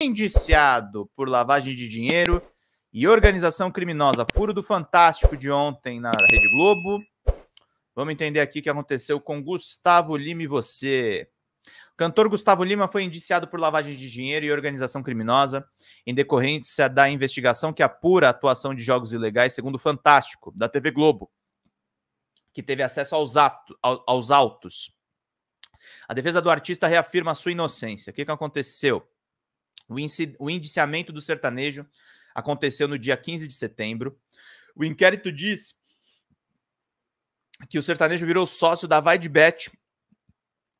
indiciado por lavagem de dinheiro e organização criminosa. Furo do Fantástico de ontem na Rede Globo. Vamos entender aqui o que aconteceu com Gustavo Lima e você. O cantor Gustavo Lima foi indiciado por lavagem de dinheiro e organização criminosa em decorrência da investigação que apura a atuação de jogos ilegais, segundo o Fantástico, da TV Globo, que teve acesso aos, ato, aos autos. A defesa do artista reafirma sua inocência. O que, que aconteceu? O, índice, o indiciamento do sertanejo aconteceu no dia 15 de setembro. O inquérito diz que o sertanejo virou sócio da Vaidbet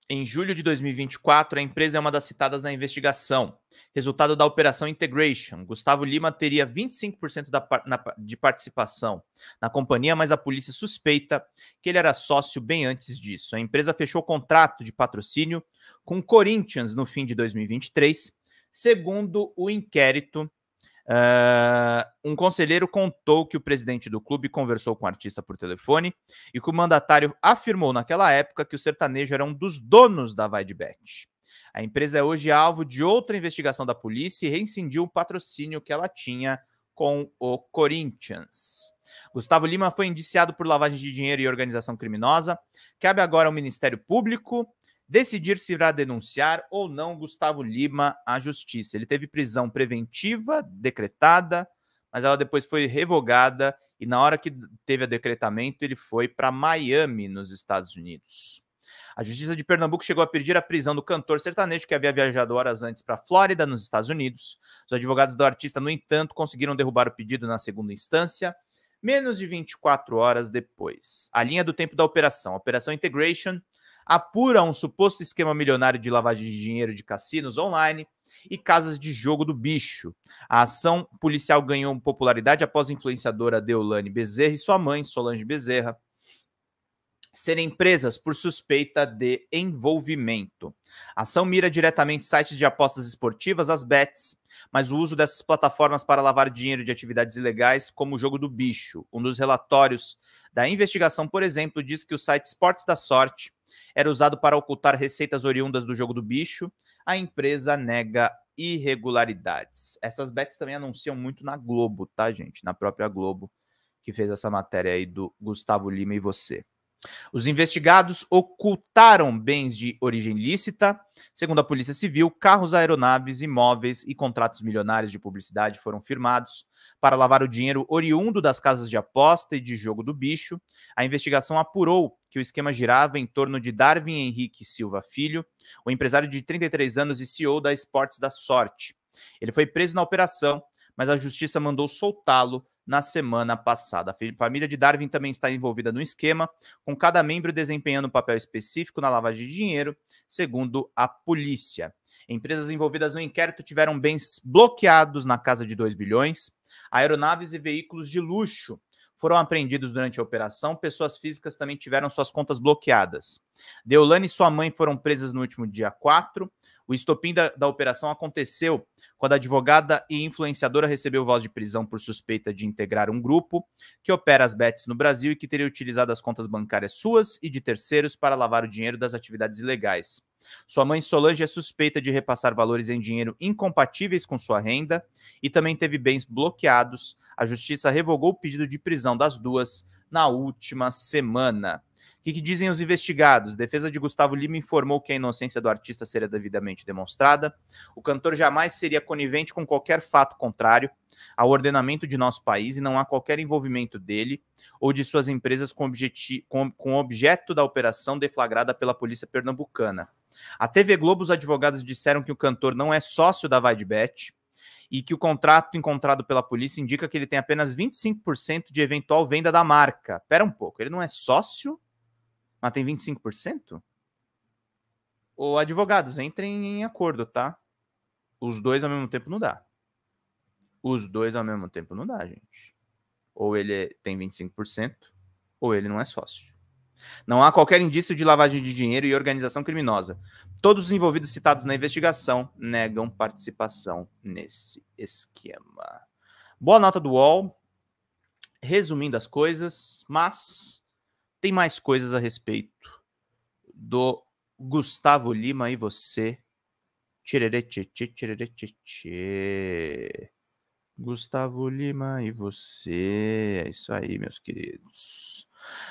em julho de 2024, a empresa é uma das citadas na investigação. Resultado da operação Integration. Gustavo Lima teria 25% da, na, de participação na companhia, mas a polícia suspeita que ele era sócio bem antes disso. A empresa fechou contrato de patrocínio com Corinthians no fim de 2023 Segundo o inquérito, Uh, um conselheiro contou que o presidente do clube conversou com o artista por telefone e que o mandatário afirmou naquela época que o sertanejo era um dos donos da Videbet. A empresa é hoje alvo de outra investigação da polícia e reincindiu o patrocínio que ela tinha com o Corinthians. Gustavo Lima foi indiciado por lavagem de dinheiro e organização criminosa. Cabe agora ao Ministério Público decidir se irá denunciar ou não Gustavo Lima à justiça. Ele teve prisão preventiva decretada, mas ela depois foi revogada e na hora que teve o decretamento ele foi para Miami, nos Estados Unidos. A Justiça de Pernambuco chegou a pedir a prisão do cantor sertanejo que havia viajado horas antes para a Flórida, nos Estados Unidos. Os advogados do artista, no entanto, conseguiram derrubar o pedido na segunda instância, menos de 24 horas depois. A linha do tempo da operação. Operação Integration apura um suposto esquema milionário de lavagem de dinheiro de cassinos online e casas de jogo do bicho. A ação policial ganhou popularidade após a influenciadora Deolane Bezerra e sua mãe, Solange Bezerra, serem presas por suspeita de envolvimento. A ação mira diretamente sites de apostas esportivas, as bets, mas o uso dessas plataformas para lavar dinheiro de atividades ilegais, como o jogo do bicho. Um dos relatórios da investigação, por exemplo, diz que o site Esportes da Sorte era usado para ocultar receitas oriundas do jogo do bicho. A empresa nega irregularidades. Essas bets também anunciam muito na Globo, tá, gente? Na própria Globo, que fez essa matéria aí do Gustavo Lima e você. Os investigados ocultaram bens de origem lícita. Segundo a Polícia Civil, carros, aeronaves, imóveis e contratos milionários de publicidade foram firmados para lavar o dinheiro oriundo das casas de aposta e de jogo do bicho. A investigação apurou que o esquema girava em torno de Darwin Henrique Silva Filho, o empresário de 33 anos e CEO da Esportes da Sorte. Ele foi preso na operação mas a justiça mandou soltá-lo na semana passada. A família de Darwin também está envolvida no esquema, com cada membro desempenhando um papel específico na lavagem de dinheiro, segundo a polícia. Empresas envolvidas no inquérito tiveram bens bloqueados na casa de 2 bilhões, aeronaves e veículos de luxo foram apreendidos durante a operação, pessoas físicas também tiveram suas contas bloqueadas. Deolane e sua mãe foram presas no último dia 4. O estopim da, da operação aconteceu quando a advogada e influenciadora recebeu voz de prisão por suspeita de integrar um grupo que opera as bets no Brasil e que teria utilizado as contas bancárias suas e de terceiros para lavar o dinheiro das atividades ilegais. Sua mãe Solange é suspeita de repassar valores em dinheiro incompatíveis com sua renda e também teve bens bloqueados. A justiça revogou o pedido de prisão das duas na última semana que, que dizem os investigados? A defesa de Gustavo Lima informou que a inocência do artista seria devidamente demonstrada. O cantor jamais seria conivente com qualquer fato contrário ao ordenamento de nosso país e não há qualquer envolvimento dele ou de suas empresas com, com, com objeto da operação deflagrada pela polícia pernambucana. A TV Globo, os advogados disseram que o cantor não é sócio da Vaidbet e que o contrato encontrado pela polícia indica que ele tem apenas 25% de eventual venda da marca. Pera um pouco, ele não é sócio mas ah, tem 25%? Ou advogados, entrem em acordo, tá? Os dois ao mesmo tempo não dá. Os dois ao mesmo tempo não dá, gente. Ou ele é, tem 25%, ou ele não é sócio. Não há qualquer indício de lavagem de dinheiro e organização criminosa. Todos os envolvidos citados na investigação negam participação nesse esquema. Boa nota do UOL. Resumindo as coisas, mas tem mais coisas a respeito do Gustavo Lima e você. Tchê, Gustavo Lima e você. É isso aí, meus queridos.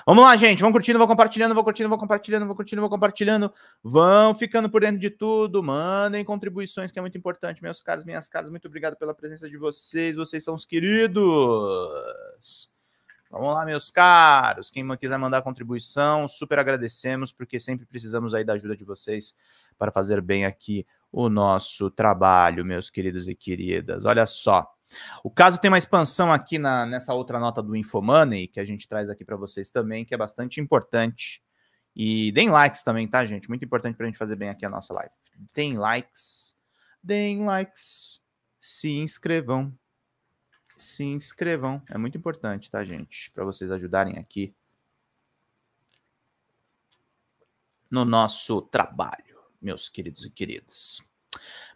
Vamos lá, gente. Vão curtindo, vão compartilhando, vão curtindo, vão compartilhando, vão curtindo, vão compartilhando. Vão ficando por dentro de tudo. Mandem contribuições, que é muito importante, meus caros, minhas caras. Muito obrigado pela presença de vocês. Vocês são os queridos. Vamos lá, meus caros. Quem quiser mandar contribuição, super agradecemos, porque sempre precisamos aí da ajuda de vocês para fazer bem aqui o nosso trabalho, meus queridos e queridas. Olha só. O caso tem uma expansão aqui na, nessa outra nota do Infomoney, que a gente traz aqui para vocês também, que é bastante importante. E deem likes também, tá, gente? Muito importante para a gente fazer bem aqui a nossa live. Deem likes, deem likes, se inscrevam se inscrevam. É muito importante, tá, gente? Para vocês ajudarem aqui no nosso trabalho, meus queridos e queridas.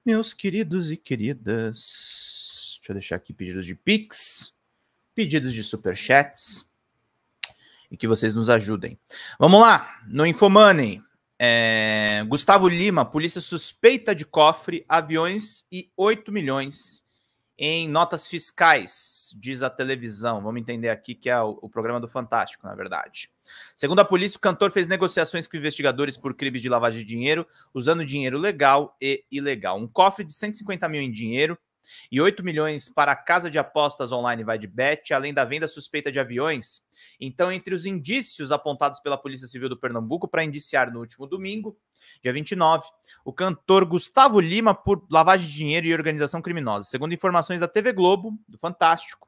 Meus queridos e queridas, deixa eu deixar aqui pedidos de Pix, pedidos de superchats e que vocês nos ajudem. Vamos lá, no Infomoney. É, Gustavo Lima, polícia suspeita de cofre, aviões e 8 milhões em notas fiscais, diz a televisão. Vamos entender aqui que é o, o programa do Fantástico, na verdade. Segundo a polícia, o cantor fez negociações com investigadores por crimes de lavagem de dinheiro, usando dinheiro legal e ilegal. Um cofre de 150 mil em dinheiro e 8 milhões para a casa de apostas online Vai de Bet, além da venda suspeita de aviões então, entre os indícios apontados pela Polícia Civil do Pernambuco para indiciar no último domingo, dia 29, o cantor Gustavo Lima por lavagem de dinheiro e organização criminosa. Segundo informações da TV Globo, do Fantástico,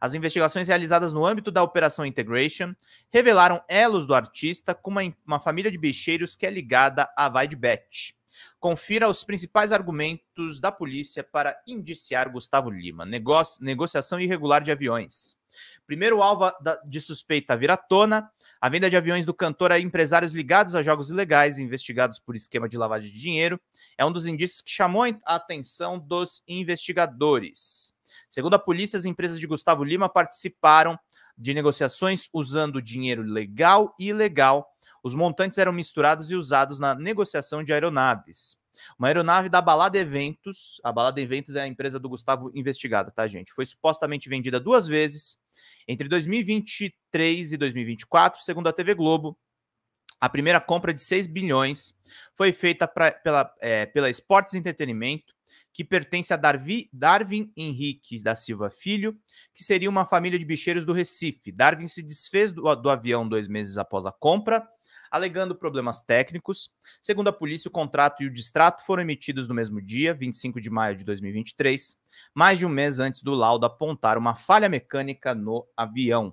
as investigações realizadas no âmbito da Operação Integration revelaram elos do artista com uma, uma família de bicheiros que é ligada à Vaidbet. Confira os principais argumentos da polícia para indiciar Gustavo Lima. Negócio, negociação irregular de aviões primeiro alvo de suspeita vira tona, a venda de aviões do cantor a empresários ligados a jogos ilegais investigados por esquema de lavagem de dinheiro é um dos indícios que chamou a atenção dos investigadores. Segundo a polícia, as empresas de Gustavo Lima participaram de negociações usando dinheiro legal e ilegal. Os montantes eram misturados e usados na negociação de aeronaves. Uma aeronave da Balada Eventos, a Balada Eventos é a empresa do Gustavo investigada, tá, gente? Foi supostamente vendida duas vezes entre 2023 e 2024, segundo a TV Globo, a primeira compra de 6 bilhões foi feita pra, pela, é, pela Esportes Entretenimento, que pertence a Darvi, Darwin Henrique da Silva Filho, que seria uma família de bicheiros do Recife. Darwin se desfez do, do avião dois meses após a compra alegando problemas técnicos. Segundo a polícia, o contrato e o distrato foram emitidos no mesmo dia, 25 de maio de 2023, mais de um mês antes do laudo apontar uma falha mecânica no avião.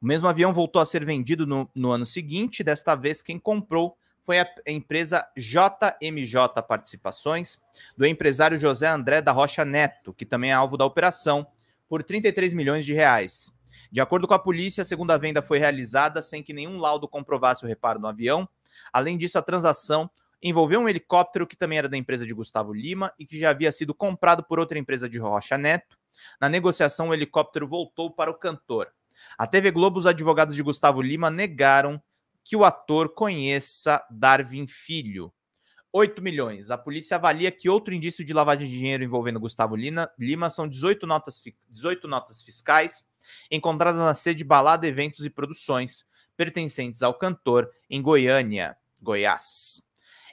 O mesmo avião voltou a ser vendido no, no ano seguinte, desta vez quem comprou foi a empresa JMJ Participações, do empresário José André da Rocha Neto, que também é alvo da operação, por 33 milhões de reais. De acordo com a polícia, a segunda venda foi realizada sem que nenhum laudo comprovasse o reparo no avião. Além disso, a transação envolveu um helicóptero que também era da empresa de Gustavo Lima e que já havia sido comprado por outra empresa de Rocha Neto. Na negociação, o helicóptero voltou para o cantor. A TV Globo, os advogados de Gustavo Lima negaram que o ator conheça Darwin Filho. 8 milhões. A polícia avalia que outro indício de lavagem de dinheiro envolvendo Gustavo Lima são 18 notas, 18 notas fiscais encontradas na sede Balada Eventos e Produções, pertencentes ao cantor, em Goiânia, Goiás.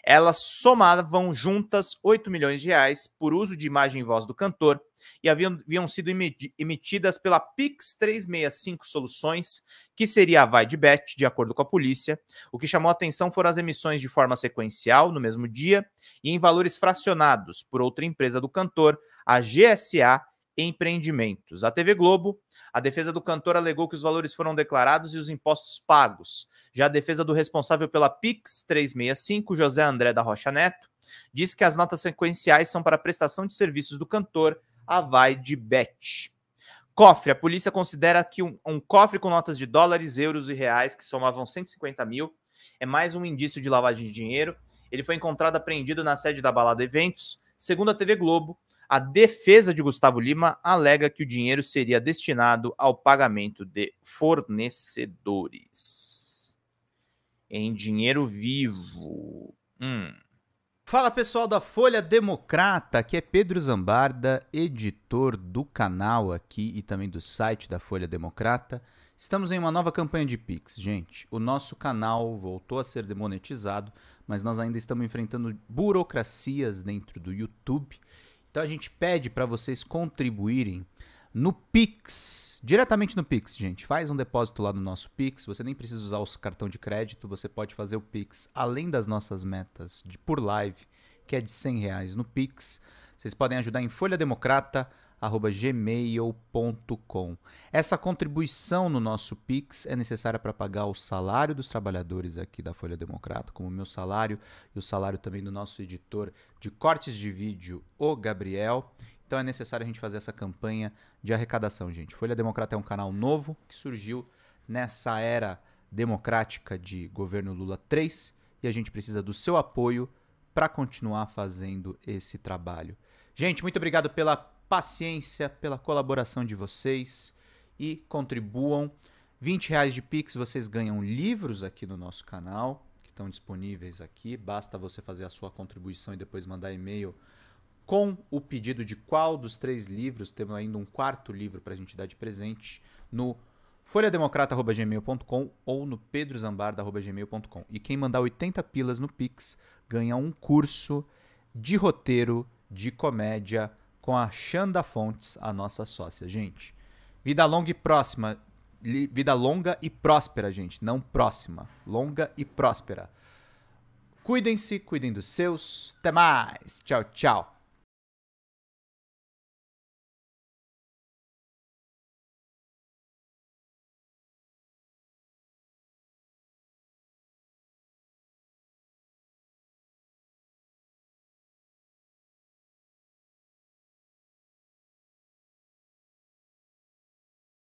Elas somavam juntas 8 milhões de reais por uso de imagem e voz do cantor e haviam, haviam sido emitidas pela Pix 365 Soluções, que seria a Vai de Bet, de acordo com a polícia. O que chamou atenção foram as emissões de forma sequencial, no mesmo dia, e em valores fracionados por outra empresa do cantor, a GSA, empreendimentos. A TV Globo, a defesa do cantor alegou que os valores foram declarados e os impostos pagos. Já a defesa do responsável pela Pix 365, José André da Rocha Neto, diz que as notas sequenciais são para a prestação de serviços do cantor a Vai de Bet. Cofre, a polícia considera que um, um cofre com notas de dólares, euros e reais, que somavam 150 mil, é mais um indício de lavagem de dinheiro. Ele foi encontrado apreendido na sede da Balada Eventos. Segundo a TV Globo, a defesa de Gustavo Lima alega que o dinheiro seria destinado ao pagamento de fornecedores. Em dinheiro vivo. Hum. Fala pessoal da Folha Democrata, aqui é Pedro Zambarda, editor do canal aqui e também do site da Folha Democrata. Estamos em uma nova campanha de Pix, gente. O nosso canal voltou a ser demonetizado, mas nós ainda estamos enfrentando burocracias dentro do YouTube então a gente pede para vocês contribuírem no Pix, diretamente no Pix, gente. Faz um depósito lá no nosso Pix, você nem precisa usar o cartão de crédito, você pode fazer o Pix além das nossas metas de por live, que é de 100 reais no Pix. Vocês podem ajudar em Folha Democrata, gmail.com. Essa contribuição no nosso Pix é necessária para pagar o salário dos trabalhadores aqui da Folha Democrata, como o meu salário e o salário também do nosso editor de cortes de vídeo, o Gabriel. Então é necessário a gente fazer essa campanha de arrecadação, gente. Folha Democrata é um canal novo que surgiu nessa era democrática de governo Lula 3 e a gente precisa do seu apoio para continuar fazendo esse trabalho. Gente, muito obrigado pela paciência, pela colaboração de vocês e contribuam. 20 reais de Pix, vocês ganham livros aqui no nosso canal, que estão disponíveis aqui. Basta você fazer a sua contribuição e depois mandar e-mail com o pedido de qual dos três livros, temos ainda um quarto livro para a gente dar de presente, no folhademocrata.gmail.com ou no pedrozambarda.gmail.com. E quem mandar 80 pilas no Pix ganha um curso de roteiro de comédia com a Xanda Fontes, a nossa sócia. Gente, vida longa e próxima. Vida longa e próspera, gente. Não próxima. Longa e próspera. Cuidem-se, cuidem dos seus. Até mais. Tchau, tchau.